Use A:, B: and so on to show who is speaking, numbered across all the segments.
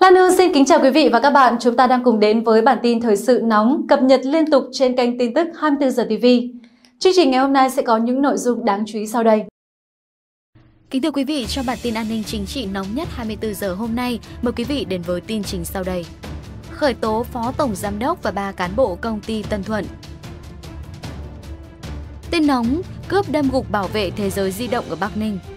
A: Lan Hương xin kính chào quý vị và các bạn. Chúng ta đang cùng đến với bản tin thời sự nóng cập nhật liên tục trên kênh tin tức 24 giờ TV. Chương trình ngày hôm nay sẽ có những nội dung đáng chú ý sau đây. Kính thưa quý vị, cho bản tin an ninh chính trị nóng nhất 24 giờ hôm nay, mời quý vị đến với tin trình sau đây. Khởi tố Phó Tổng Giám đốc và ba cán bộ công ty Tân Thuận Tin nóng, cướp đâm gục bảo vệ thế giới di động ở Bắc Ninh –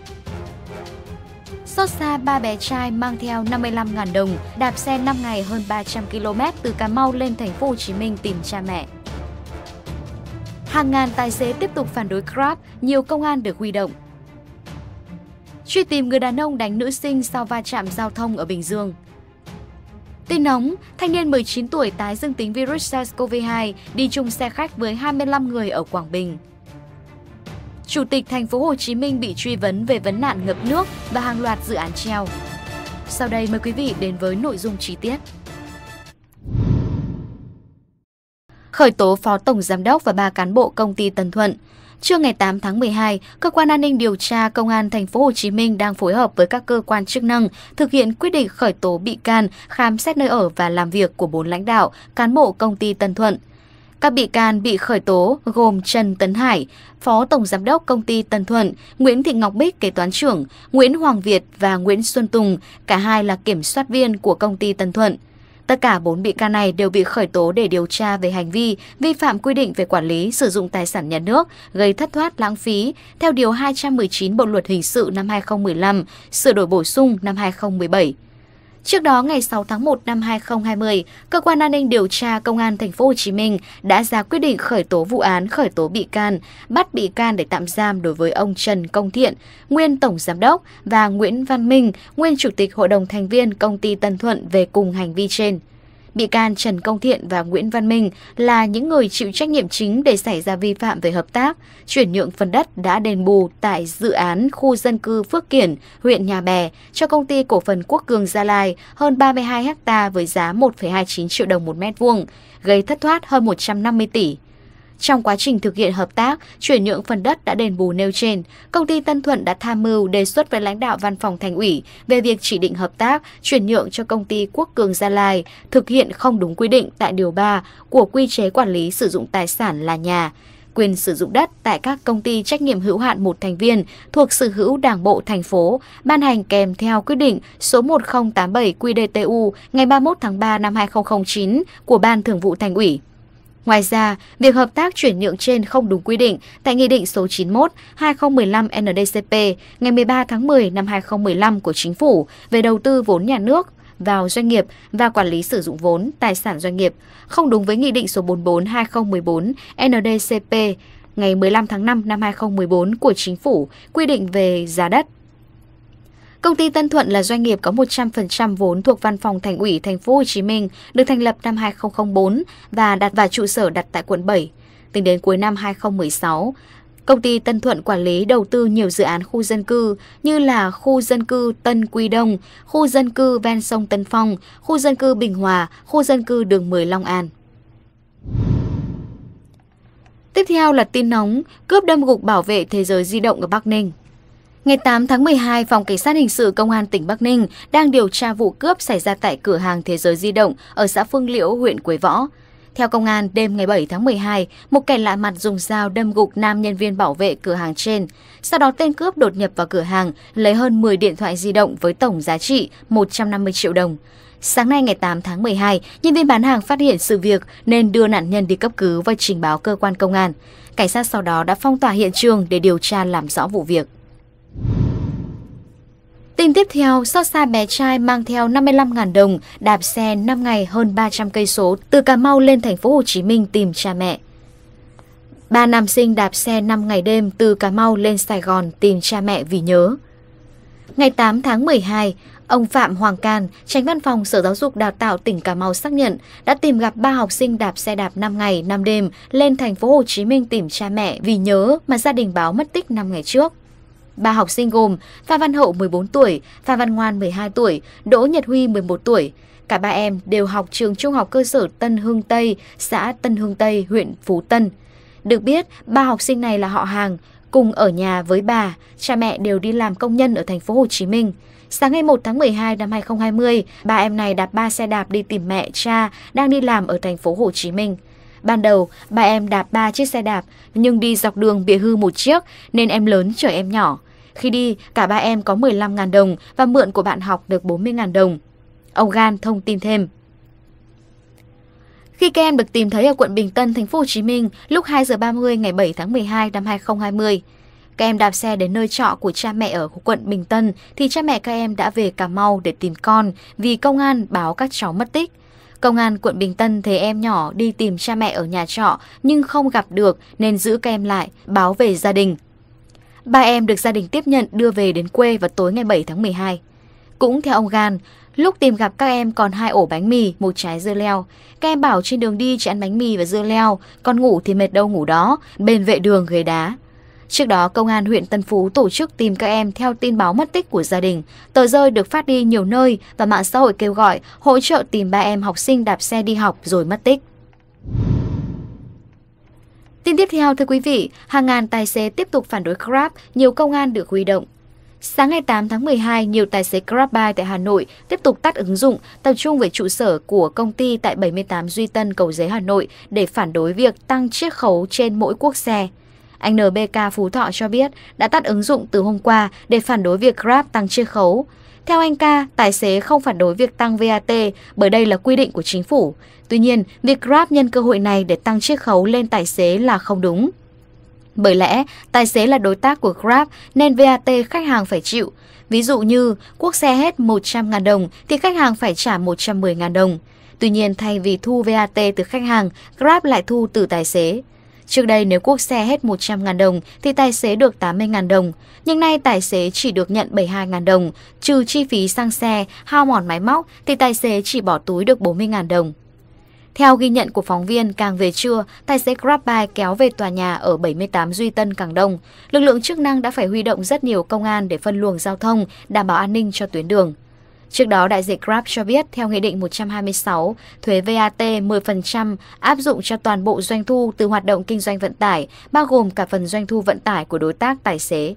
A: Xót xa ba bé trai mang theo 55.000 đồng, đạp xe 5 ngày hơn 300 km từ Cà Mau lên thành phố Hồ Chí Minh tìm cha mẹ. Hàng ngàn tài xế tiếp tục phản đối Grab, nhiều công an được huy động. Truy tìm người đàn ông đánh nữ sinh sau va chạm giao thông ở Bình Dương. Tin nóng, thanh niên 19 tuổi tái dương tính virus SARS-CoV-2 đi chung xe khách với 25 người ở Quảng Bình. Chủ tịch thành phố Hồ Chí Minh bị truy vấn về vấn nạn ngập nước và hàng loạt dự án treo. Sau đây mời quý vị đến với nội dung chi tiết. Khởi tố Phó Tổng Giám đốc và ba cán bộ công ty Tân Thuận Trưa ngày 8 tháng 12, cơ quan an ninh điều tra công an thành phố Hồ Chí Minh đang phối hợp với các cơ quan chức năng thực hiện quyết định khởi tố bị can, khám xét nơi ở và làm việc của bốn lãnh đạo, cán bộ công ty Tân Thuận, các bị can bị khởi tố gồm Trần Tấn Hải, Phó Tổng Giám đốc Công ty Tân Thuận, Nguyễn Thị Ngọc Bích, Kế toán trưởng, Nguyễn Hoàng Việt và Nguyễn Xuân Tùng, cả hai là kiểm soát viên của Công ty Tân Thuận. Tất cả bốn bị can này đều bị khởi tố để điều tra về hành vi vi phạm quy định về quản lý sử dụng tài sản nhà nước gây thất thoát lãng phí theo Điều 219 Bộ Luật Hình sự năm 2015, sửa đổi bổ sung năm 2017. Trước đó, ngày 6 tháng 1 năm 2020, Cơ quan An ninh Điều tra Công an Thành phố Hồ Chí Minh đã ra quyết định khởi tố vụ án khởi tố bị can, bắt bị can để tạm giam đối với ông Trần Công Thiện, nguyên Tổng Giám đốc, và Nguyễn Văn Minh, nguyên Chủ tịch Hội đồng Thành viên Công ty Tân Thuận về cùng hành vi trên. Bị can Trần Công Thiện và Nguyễn Văn Minh là những người chịu trách nhiệm chính để xảy ra vi phạm về hợp tác, chuyển nhượng phần đất đã đền bù tại dự án khu dân cư Phước Kiển, huyện Nhà Bè cho công ty cổ phần Quốc Cường Gia Lai hơn 32 ha với giá 1,29 triệu đồng một mét vuông, gây thất thoát hơn 150 tỷ. Trong quá trình thực hiện hợp tác, chuyển nhượng phần đất đã đền bù nêu trên, công ty Tân Thuận đã tham mưu đề xuất với lãnh đạo văn phòng thành ủy về việc chỉ định hợp tác chuyển nhượng cho công ty Quốc Cường Gia Lai thực hiện không đúng quy định tại điều 3 của quy chế quản lý sử dụng tài sản là nhà quyền sử dụng đất tại các công ty trách nhiệm hữu hạn một thành viên thuộc sở hữu Đảng bộ thành phố, ban hành kèm theo quyết định số 1087 qdtu ngày 31 tháng 3 năm 2009 của Ban Thường vụ Thành ủy. Ngoài ra, việc hợp tác chuyển nhượng trên không đúng quy định tại Nghị định số 91-2015-NDCP ngày 13 tháng 10 năm 2015 của Chính phủ về đầu tư vốn nhà nước vào doanh nghiệp và quản lý sử dụng vốn, tài sản doanh nghiệp, không đúng với Nghị định số 44-2014-NDCP ngày 15 tháng 5 năm 2014 của Chính phủ quy định về giá đất, Công ty Tân Thuận là doanh nghiệp có 100% vốn thuộc Văn phòng Thành ủy Thành phố Hồ Chí Minh, được thành lập năm 2004 và đặt vào trụ sở đặt tại quận 7. Tính đến cuối năm 2016, công ty Tân Thuận quản lý đầu tư nhiều dự án khu dân cư như là khu dân cư Tân Quy Đông, khu dân cư ven sông Tân Phong, khu dân cư Bình Hòa, khu dân cư đường 10 Long An. Tiếp theo là tin nóng, cướp đâm gục bảo vệ thế giới di động ở Bắc Ninh. Ngày 8 tháng 12, Phòng Cảnh sát Hình sự Công an tỉnh Bắc Ninh đang điều tra vụ cướp xảy ra tại cửa hàng Thế giới di động ở xã Phương Liễu, huyện Quế Võ. Theo công an, đêm ngày 7 tháng 12, một kẻ lạ mặt dùng dao đâm gục nam nhân viên bảo vệ cửa hàng trên. Sau đó tên cướp đột nhập vào cửa hàng, lấy hơn 10 điện thoại di động với tổng giá trị 150 triệu đồng. Sáng nay ngày 8 tháng 12, nhân viên bán hàng phát hiện sự việc nên đưa nạn nhân đi cấp cứu và trình báo cơ quan công an. Cảnh sát sau đó đã phong tỏa hiện trường để điều tra làm rõ vụ việc. Tin tiếp theo, xót xa bé trai mang theo 55.000 đồng, đạp xe 5 ngày hơn 300 cây số từ Cà Mau lên thành phố Hồ Chí Minh tìm cha mẹ. Ba nam sinh đạp xe 5 ngày đêm từ Cà Mau lên Sài Gòn tìm cha mẹ vì nhớ. Ngày 8 tháng 12, ông Phạm Hoàng Can, tránh văn phòng Sở Giáo dục Đào tạo tỉnh Cà Mau xác nhận đã tìm gặp ba học sinh đạp xe đạp 5 ngày 5 đêm lên thành phố Hồ Chí Minh tìm cha mẹ vì nhớ mà gia đình báo mất tích 5 ngày trước ba học sinh gồm Phan Văn Hậu 14 tuổi, Phan Văn Ngoan 12 tuổi, Đỗ Nhật Huy 11 tuổi. Cả ba em đều học trường trung học cơ sở Tân Hương Tây, xã Tân Hương Tây, huyện Phú Tân. Được biết, ba học sinh này là họ hàng, cùng ở nhà với bà, cha mẹ đều đi làm công nhân ở thành phố Hồ Chí Minh. Sáng ngày 1 tháng 12 năm 2020, ba em này đạp ba xe đạp đi tìm mẹ, cha đang đi làm ở thành phố Hồ Chí Minh. Ban đầu, ba em đạp ba chiếc xe đạp, nhưng đi dọc đường bị hư một chiếc nên em lớn chở em nhỏ. Khi đi, cả ba em có 15.000 đồng và mượn của bạn học được 40.000 đồng. Ông Gan thông tin thêm. Khi các em được tìm thấy ở quận Bình Tân, thành phố Hồ Chí Minh lúc 2 giờ 30 ngày 7 tháng 12 năm 2020, các em đạp xe đến nơi trọ của cha mẹ ở quận Bình Tân thì cha mẹ các em đã về Cà Mau để tìm con vì công an báo các cháu mất tích. Công an quận Bình Tân thấy em nhỏ đi tìm cha mẹ ở nhà trọ nhưng không gặp được nên giữ các em lại, báo về gia đình. Ba em được gia đình tiếp nhận đưa về đến quê vào tối ngày 7 tháng 12. Cũng theo ông Gan, lúc tìm gặp các em còn hai ổ bánh mì, một trái dưa leo. Các em bảo trên đường đi chỉ ăn bánh mì và dưa leo, còn ngủ thì mệt đâu ngủ đó, bên vệ đường ghế đá. Trước đó, Công an huyện Tân Phú tổ chức tìm các em theo tin báo mất tích của gia đình. Tờ rơi được phát đi nhiều nơi và mạng xã hội kêu gọi hỗ trợ tìm ba em học sinh đạp xe đi học rồi mất tích. Tin tiếp theo thưa quý vị, hàng ngàn tài xế tiếp tục phản đối Grab, nhiều công an được huy động. Sáng ngày 8 tháng 12, nhiều tài xế GrabBuy tại Hà Nội tiếp tục tắt ứng dụng, tập trung về trụ sở của công ty tại 78 Duy Tân, Cầu Giấy, Hà Nội để phản đối việc tăng chiết khấu trên mỗi quốc xe. Anh NBK Phú Thọ cho biết đã tắt ứng dụng từ hôm qua để phản đối việc Grab tăng chiết khấu. Theo anh ca, tài xế không phản đối việc tăng VAT bởi đây là quy định của chính phủ. Tuy nhiên, việc Grab nhân cơ hội này để tăng chiếc khấu lên tài xế là không đúng. Bởi lẽ, tài xế là đối tác của Grab nên VAT khách hàng phải chịu. Ví dụ như quốc xe hết 100.000 đồng thì khách hàng phải trả 110.000 đồng. Tuy nhiên, thay vì thu VAT từ khách hàng, Grab lại thu từ tài xế. Trước đây nếu quốc xe hết 100.000 đồng thì tài xế được 80.000 đồng, nhưng nay tài xế chỉ được nhận 72.000 đồng, trừ chi phí xăng xe, hao mòn máy móc thì tài xế chỉ bỏ túi được 40.000 đồng. Theo ghi nhận của phóng viên, càng về trưa, tài xế Grabbike kéo về tòa nhà ở 78 Duy Tân Càng Đông. Lực lượng chức năng đã phải huy động rất nhiều công an để phân luồng giao thông, đảm bảo an ninh cho tuyến đường. Trước đó, đại diện Grab cho biết, theo Nghị định 126, thuế VAT 10% áp dụng cho toàn bộ doanh thu từ hoạt động kinh doanh vận tải, bao gồm cả phần doanh thu vận tải của đối tác tài xế.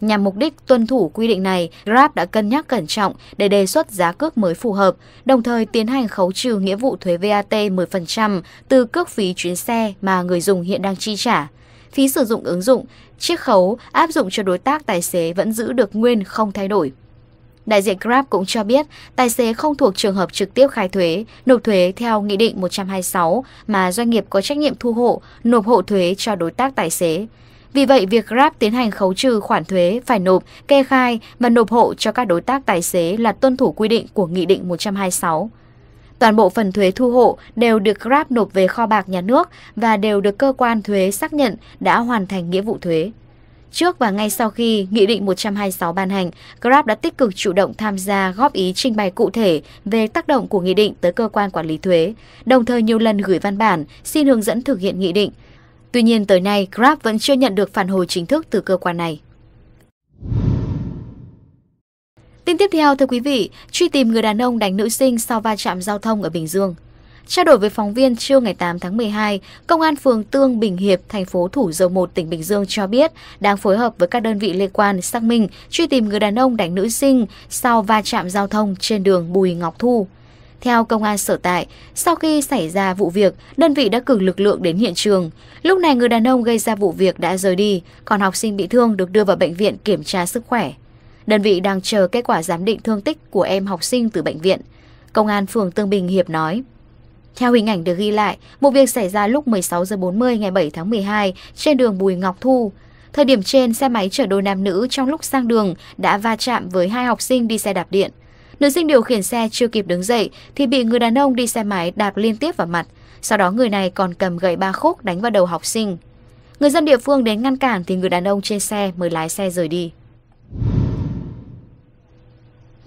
A: Nhằm mục đích tuân thủ quy định này, Grab đã cân nhắc cẩn trọng để đề xuất giá cước mới phù hợp, đồng thời tiến hành khấu trừ nghĩa vụ thuế VAT 10% từ cước phí chuyến xe mà người dùng hiện đang chi trả. Phí sử dụng ứng dụng, Chiếc khấu áp dụng cho đối tác tài xế vẫn giữ được nguyên không thay đổi. Đại diện Grab cũng cho biết tài xế không thuộc trường hợp trực tiếp khai thuế, nộp thuế theo Nghị định 126 mà doanh nghiệp có trách nhiệm thu hộ, nộp hộ thuế cho đối tác tài xế. Vì vậy, việc Grab tiến hành khấu trừ khoản thuế phải nộp, kê khai và nộp hộ cho các đối tác tài xế là tuân thủ quy định của Nghị định 126. Toàn bộ phần thuế thu hộ đều được Grab nộp về kho bạc nhà nước và đều được cơ quan thuế xác nhận đã hoàn thành nghĩa vụ thuế. Trước và ngay sau khi Nghị định 126 ban hành, Grab đã tích cực chủ động tham gia góp ý trình bày cụ thể về tác động của nghị định tới cơ quan quản lý thuế, đồng thời nhiều lần gửi văn bản xin hướng dẫn thực hiện nghị định. Tuy nhiên tới nay, Grab vẫn chưa nhận được phản hồi chính thức từ cơ quan này. Tin tiếp theo thưa quý vị, truy tìm người đàn ông đánh nữ sinh sau va chạm giao thông ở Bình Dương. Trao đổi với phóng viên trưa ngày 8 tháng 12, Công an phường Tương Bình Hiệp, thành phố Thủ Dầu Một, tỉnh Bình Dương cho biết đang phối hợp với các đơn vị liên quan xác minh truy tìm người đàn ông đánh nữ sinh sau va chạm giao thông trên đường Bùi Ngọc Thu. Theo công an sở tại, sau khi xảy ra vụ việc, đơn vị đã cử lực lượng đến hiện trường. Lúc này người đàn ông gây ra vụ việc đã rời đi, còn học sinh bị thương được đưa vào bệnh viện kiểm tra sức khỏe. Đơn vị đang chờ kết quả giám định thương tích của em học sinh từ bệnh viện. Công an phường Tương Bình Hiệp nói. Theo hình ảnh được ghi lại, vụ việc xảy ra lúc 16 giờ 40 ngày 7 tháng 12 trên đường Bùi Ngọc Thu. Thời điểm trên, xe máy chở đôi nam nữ trong lúc sang đường đã va chạm với hai học sinh đi xe đạp điện. Nữ sinh điều khiển xe chưa kịp đứng dậy thì bị người đàn ông đi xe máy đạp liên tiếp vào mặt. Sau đó người này còn cầm gậy ba khúc đánh vào đầu học sinh. Người dân địa phương đến ngăn cản thì người đàn ông trên xe mới lái xe rời đi.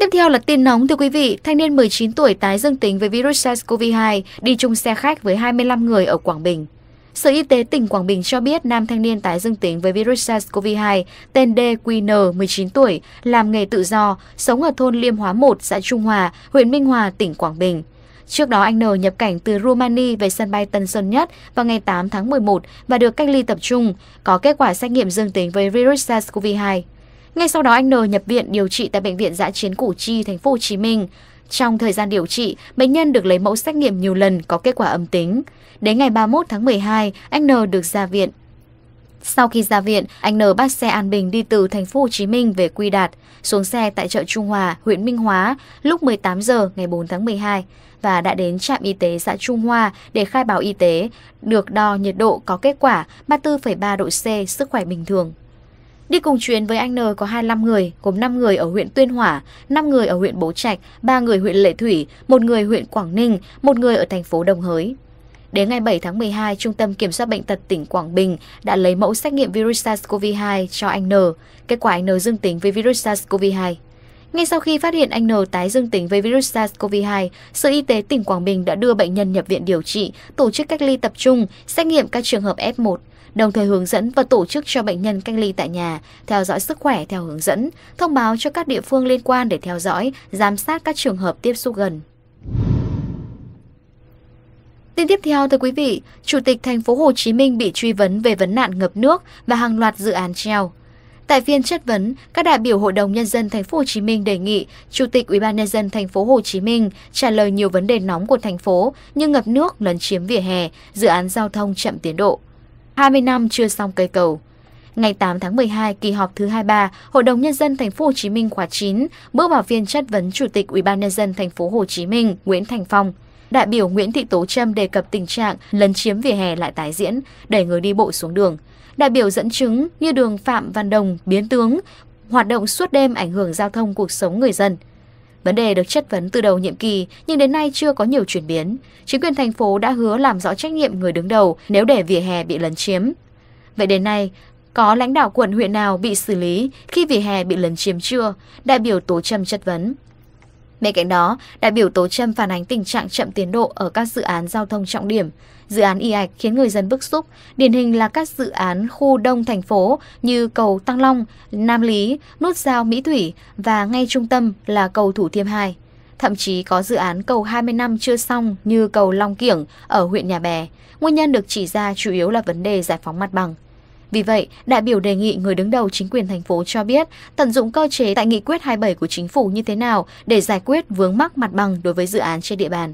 A: Tiếp theo là tin nóng thưa quý vị, thanh niên 19 tuổi tái dương tính với virus SARS-CoV-2 đi chung xe khách với 25 người ở Quảng Bình. Sở Y tế tỉnh Quảng Bình cho biết nam thanh niên tái dương tính với virus SARS-CoV-2 tên DQN 19 tuổi, làm nghề tự do, sống ở thôn Liêm Hóa 1, xã Trung Hòa, huyện Minh Hòa, tỉnh Quảng Bình. Trước đó anh N nhập cảnh từ Romania về sân bay Tân Sơn Nhất vào ngày 8 tháng 11 và được cách ly tập trung, có kết quả xét nghiệm dương tính với virus SARS-CoV-2. Ngay sau đó anh N nhập viện điều trị tại bệnh viện dã chiến Củ Chi, thành phố Hồ Chí Minh. Trong thời gian điều trị, bệnh nhân được lấy mẫu xét nghiệm nhiều lần có kết quả âm tính. Đến ngày 31 tháng 12, anh N được ra viện. Sau khi ra viện, anh N bắt xe An Bình đi từ thành phố Hồ Chí Minh về Quy Đạt, xuống xe tại chợ Trung Hòa, huyện Minh Hóa lúc 18 giờ ngày 4 tháng 12 và đã đến trạm y tế xã Trung Hoa để khai báo y tế, được đo nhiệt độ có kết quả 34,3 độ C, sức khỏe bình thường. Đi cùng chuyến với anh N có 25 người, gồm 5 người ở huyện Tuyên Hỏa, 5 người ở huyện Bố Trạch, 3 người huyện Lệ Thủy, một người huyện Quảng Ninh, một người ở thành phố Đồng Hới. Đến ngày 7 tháng 12, Trung tâm Kiểm soát Bệnh tật tỉnh Quảng Bình đã lấy mẫu xét nghiệm virus SARS-CoV-2 cho anh N. Kết quả anh N dương tính với virus SARS-CoV-2. Ngay sau khi phát hiện anh N tái dương tính với virus SARS-CoV-2, Sở Y tế tỉnh Quảng Bình đã đưa bệnh nhân nhập viện điều trị, tổ chức cách ly tập trung, xét nghiệm các trường hợp F1 đồng thời hướng dẫn và tổ chức cho bệnh nhân cách ly tại nhà, theo dõi sức khỏe theo hướng dẫn, thông báo cho các địa phương liên quan để theo dõi, giám sát các trường hợp tiếp xúc gần. Tin tiếp theo thưa quý vị, Chủ tịch thành phố Hồ Chí Minh bị truy vấn về vấn nạn ngập nước và hàng loạt dự án treo. Tại phiên chất vấn, các đại biểu Hội đồng nhân dân thành phố Hồ Chí Minh đề nghị Chủ tịch Ủy ban nhân dân thành phố Hồ Chí Minh trả lời nhiều vấn đề nóng của thành phố như ngập nước, lấn chiếm vỉa hè, dự án giao thông chậm tiến độ. 20 năm chưa xong cây cầu. Ngày 8 tháng 12, kỳ họp thứ 23, Hội đồng nhân dân thành phố Hồ Chí Minh khóa 9 bước vào phiên chất vấn Chủ tịch Ủy ban nhân dân thành phố Hồ Chí Minh Nguyễn Thành Phong. Đại biểu Nguyễn Thị Tố Trâm đề cập tình trạng lấn chiếm vỉa hè lại tái diễn, đẩy người đi bộ xuống đường. Đại biểu dẫn chứng như đường Phạm Văn Đồng biến tướng, hoạt động suốt đêm ảnh hưởng giao thông cuộc sống người dân. Vấn đề được chất vấn từ đầu nhiệm kỳ nhưng đến nay chưa có nhiều chuyển biến. Chính quyền thành phố đã hứa làm rõ trách nhiệm người đứng đầu nếu để vỉa hè bị lấn chiếm. Vậy đến nay, có lãnh đạo quận huyện nào bị xử lý khi vỉa hè bị lấn chiếm chưa? Đại biểu Tố trầm chất vấn. Bên cạnh đó, đại biểu Tố Trâm phản ánh tình trạng chậm tiến độ ở các dự án giao thông trọng điểm. Dự án y ạch khiến người dân bức xúc, điển hình là các dự án khu đông thành phố như cầu Tăng Long, Nam Lý, nút giao Mỹ Thủy và ngay trung tâm là cầu Thủ Thiêm 2. Thậm chí có dự án cầu 20 năm chưa xong như cầu Long Kiểng ở huyện Nhà Bè. Nguyên nhân được chỉ ra chủ yếu là vấn đề giải phóng mặt bằng. Vì vậy, đại biểu đề nghị người đứng đầu chính quyền thành phố cho biết tận dụng cơ chế tại nghị quyết 27 của chính phủ như thế nào để giải quyết vướng mắc mặt bằng đối với dự án trên địa bàn.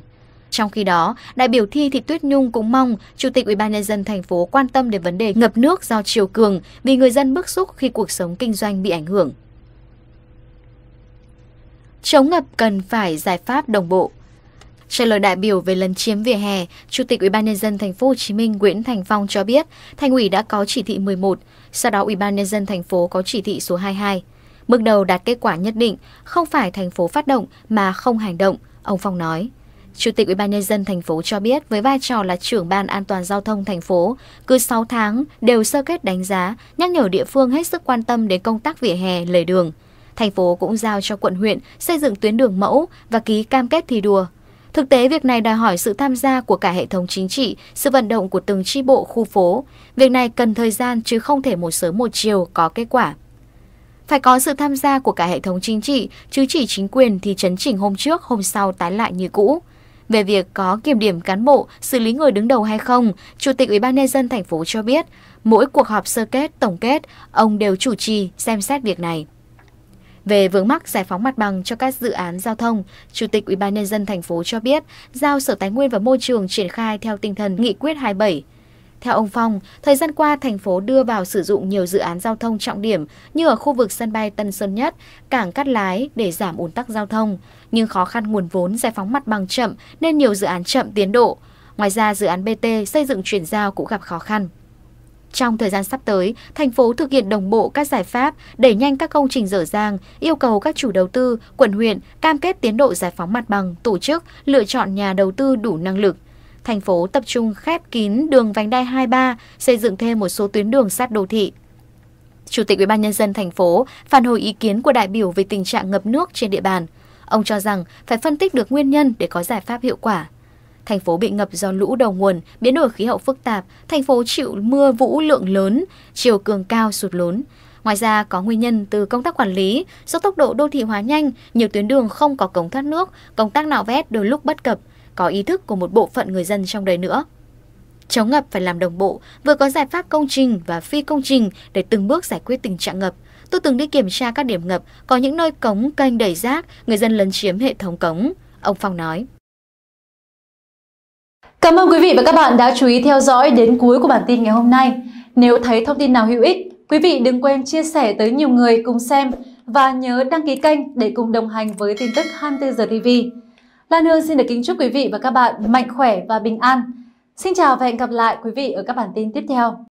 A: Trong khi đó, đại biểu Thi Thị Tuyết Nhung cũng mong Chủ tịch UBND thành phố quan tâm đến vấn đề ngập nước do chiều cường vì người dân bức xúc khi cuộc sống kinh doanh bị ảnh hưởng. Chống ngập cần phải giải pháp đồng bộ. Trả lời đại biểu về lần chiếm vỉa hè, Chủ tịch UBND tp hcm Nguyễn Thành Phong cho biết, thành ủy đã có chỉ thị 11, sau đó UBND tp có chỉ thị số 22. Bước đầu đạt kết quả nhất định, không phải thành phố phát động mà không hành động, ông Phong nói. Chủ tịch UBND tp cho biết với vai trò là trưởng ban an toàn giao thông thành phố, cứ 6 tháng đều sơ kết đánh giá, nhắc nhở địa phương hết sức quan tâm đến công tác vỉa hè, lề đường. Thành phố cũng giao cho quận huyện xây dựng tuyến đường mẫu và ký cam kết thi đua Thực tế, việc này đòi hỏi sự tham gia của cả hệ thống chính trị, sự vận động của từng tri bộ khu phố. Việc này cần thời gian chứ không thể một sớm một chiều có kết quả. Phải có sự tham gia của cả hệ thống chính trị, chứ chỉ chính quyền thì chấn chỉnh hôm trước, hôm sau tái lại như cũ. Về việc có kiểm điểm cán bộ, xử lý người đứng đầu hay không, Chủ tịch UBND thành phố cho biết, mỗi cuộc họp sơ kết, tổng kết, ông đều chủ trì xem xét việc này. Về vướng mắc giải phóng mặt bằng cho các dự án giao thông, Chủ tịch UBND thành phố cho biết giao Sở Tài nguyên và Môi trường triển khai theo tinh thần nghị quyết 27. Theo ông Phong, thời gian qua thành phố đưa vào sử dụng nhiều dự án giao thông trọng điểm như ở khu vực sân bay Tân Sơn Nhất, cảng Cát Lái để giảm ùn tắc giao thông, nhưng khó khăn nguồn vốn giải phóng mặt bằng chậm nên nhiều dự án chậm tiến độ. Ngoài ra dự án BT xây dựng chuyển giao cũng gặp khó khăn. Trong thời gian sắp tới, thành phố thực hiện đồng bộ các giải pháp, đẩy nhanh các công trình dở dang, yêu cầu các chủ đầu tư, quận huyện cam kết tiến độ giải phóng mặt bằng, tổ chức, lựa chọn nhà đầu tư đủ năng lực. Thành phố tập trung khép kín đường vành đai 23, xây dựng thêm một số tuyến đường sát đô thị. Chủ tịch UBND thành phố phản hồi ý kiến của đại biểu về tình trạng ngập nước trên địa bàn. Ông cho rằng phải phân tích được nguyên nhân để có giải pháp hiệu quả. Thành phố bị ngập do lũ đầu nguồn, biến đổi khí hậu phức tạp, thành phố chịu mưa vũ lượng lớn, chiều cường cao sụt lún. Ngoài ra có nguyên nhân từ công tác quản lý, do tốc độ đô thị hóa nhanh, nhiều tuyến đường không có cống thoát nước, công tác nạo vét đôi lúc bất cập, có ý thức của một bộ phận người dân trong đời nữa. Chống ngập phải làm đồng bộ, vừa có giải pháp công trình và phi công trình để từng bước giải quyết tình trạng ngập. Tôi từng đi kiểm tra các điểm ngập, có những nơi cống kênh đầy rác, người dân lấn chiếm hệ thống cống. Ông Phong nói. Cảm ơn quý vị và các bạn đã chú ý theo dõi đến cuối của bản tin ngày hôm nay. Nếu thấy thông tin nào hữu ích, quý vị đừng quên chia sẻ tới nhiều người cùng xem và nhớ đăng ký kênh để cùng đồng hành với tin tức 24 giờ TV. Lan Hương xin được kính chúc quý vị và các bạn mạnh khỏe và bình an. Xin chào và hẹn gặp lại quý vị ở các bản tin tiếp theo.